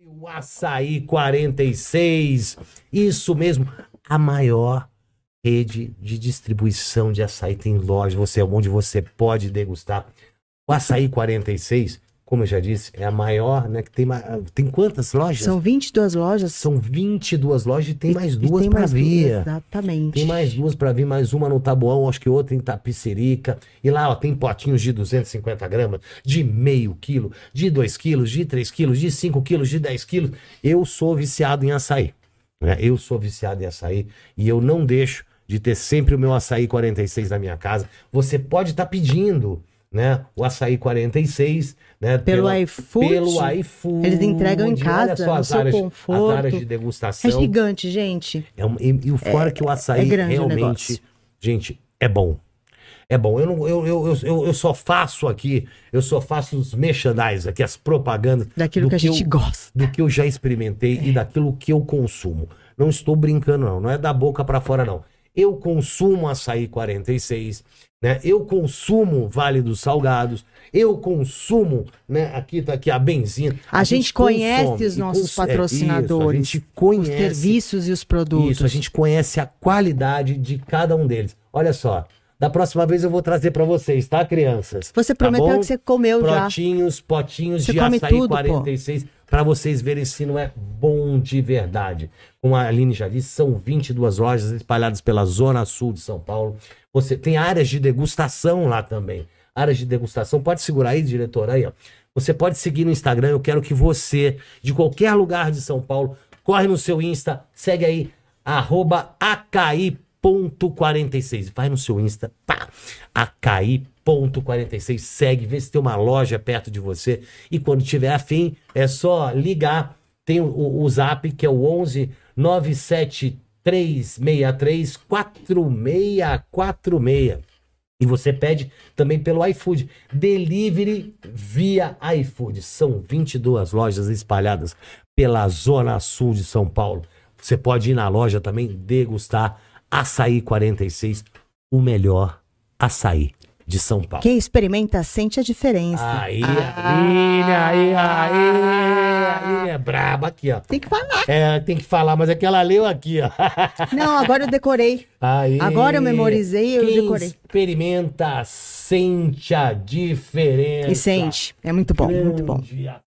O Açaí 46, isso mesmo, a maior rede de distribuição de açaí tem lojas, você é onde você pode degustar. O Açaí 46 como eu já disse, é a maior, né? Que tem, tem quantas lojas? São 22 lojas. São 22 lojas e tem e, mais duas para vir. Duas, exatamente. Tem mais duas para vir, mais uma no Tabuão, acho que outra em Tapicerica. E lá, ó, tem potinhos de 250 gramas, de meio quilo, de 2 quilos, de 3 quilos, de 5 quilos, de 10 quilos. Eu sou viciado em açaí. Né? Eu sou viciado em açaí e eu não deixo de ter sempre o meu açaí 46 na minha casa. Você pode estar tá pedindo né? O açaí 46, né? Pelo, pela, iFood. Pelo iFood. Eles entregam em casa, só, as áreas, conforto. As áreas de degustação. É gigante, gente. É, e, o é, fora é, que o açaí é realmente, o gente, é bom. É bom, eu, não, eu, eu, eu, eu, só faço aqui, eu só faço os merchandise aqui, as propagandas. Daquilo que, que a gente eu, gosta. Do que eu já experimentei é. e daquilo que eu consumo. Não estou brincando, não. Não é da boca para fora, não eu consumo açaí 46, né? Eu consumo Vale dos Salgados, eu consumo, né? Aqui tá aqui a benzina. A, a gente, gente, conhece os nossos patrocinadores, é, isso, a gente conhece os serviços e os produtos. Isso, a gente conhece a qualidade de cada um deles. Olha só, da próxima vez eu vou trazer para vocês, tá, crianças? Você tá prometeu tá que você comeu Protinhos, já. Protinhos, potinhos você de açaí tudo, 46, para vocês verem se não é bom de verdade. Com a Aline Javis, são 22 lojas espalhadas pela Zona Sul de São Paulo. Você tem áreas de degustação lá também. Áreas de degustação. Pode segurar aí, diretor, aí, ó. Você pode seguir no Instagram. Eu quero que você, de qualquer lugar de São Paulo, corre no seu Insta, segue aí, arroba AKI.46. Vai no seu Insta, pá, AKI.46, segue, vê se tem uma loja perto de você. E quando tiver afim, é só ligar tem o, o zap que é o 11 97363 4646. E você pede também pelo iFood. Delivery via iFood. São 22 lojas espalhadas pela Zona Sul de São Paulo. Você pode ir na loja também degustar Açaí 46, o melhor açaí de São Paulo. Quem experimenta sente a diferença. Aí, aí, aí, aí. Aí é braba aqui, ó. Tem que falar. É, tem que falar, mas é que ela leu aqui, ó. Não, agora eu decorei. Aí. Agora eu memorizei, eu decorei. Experimenta, sente a diferença. E sente. É muito bom, Grande muito bom.